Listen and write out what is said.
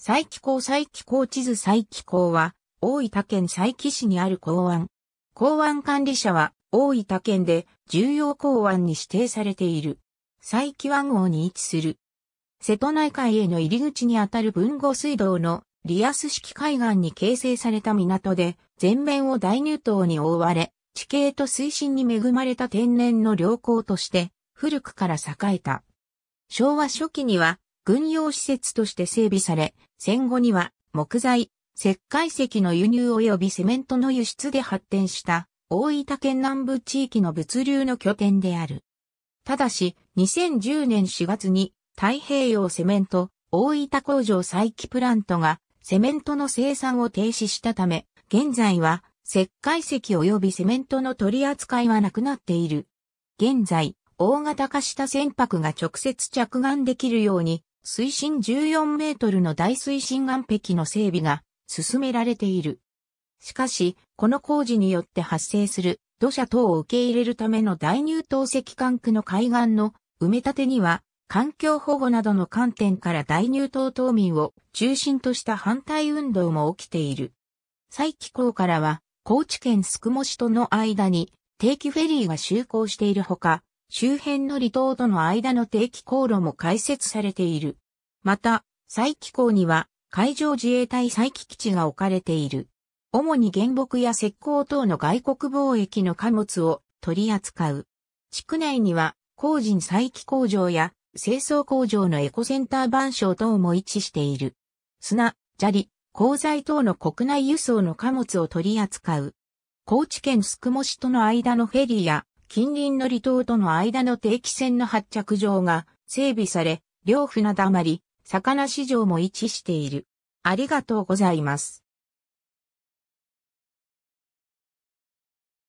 佐伯港佐伯港地図佐伯港は、大分県佐伯市にある港湾。港湾管理者は、大分県で重要港湾に指定されている。佐伯湾号に位置する。瀬戸内海への入り口にあたる文後水道のリアス式海岸に形成された港で、全面を大乳島に覆われ、地形と水深に恵まれた天然の良港として、古くから栄えた。昭和初期には、軍用施設として整備され、戦後には木材、石灰石の輸入及びセメントの輸出で発展した大分県南部地域の物流の拠点である。ただし、2010年4月に太平洋セメント大分工場再起プラントがセメントの生産を停止したため、現在は石灰石及びセメントの取り扱いはなくなっている。現在、大型化した船舶が直接着岸できるように水深14メートルの大水深岸壁の整備が進められている。しかし、この工事によって発生する土砂等を受け入れるための大入投石管区の海岸の埋め立てには、環境保護などの観点から大入党島民を中心とした反対運動も起きている。再起港からは、高知県宿毛市との間に定期フェリーが就航しているほか、周辺の離島との間の定期航路も開設されている。また、再起港には海上自衛隊再起基地が置かれている。主に原木や石膏等の外国貿易の貨物を取り扱う。地区内には、工人再起工場や清掃工場のエコセンター板所等も位置している。砂、砂利、鋼材等の国内輸送の貨物を取り扱う。高知県宿毛市との間のフェリーや近隣の離島との間の定期船の発着場が整備され、両船だまり、魚市場も位置している。ありがとうございます。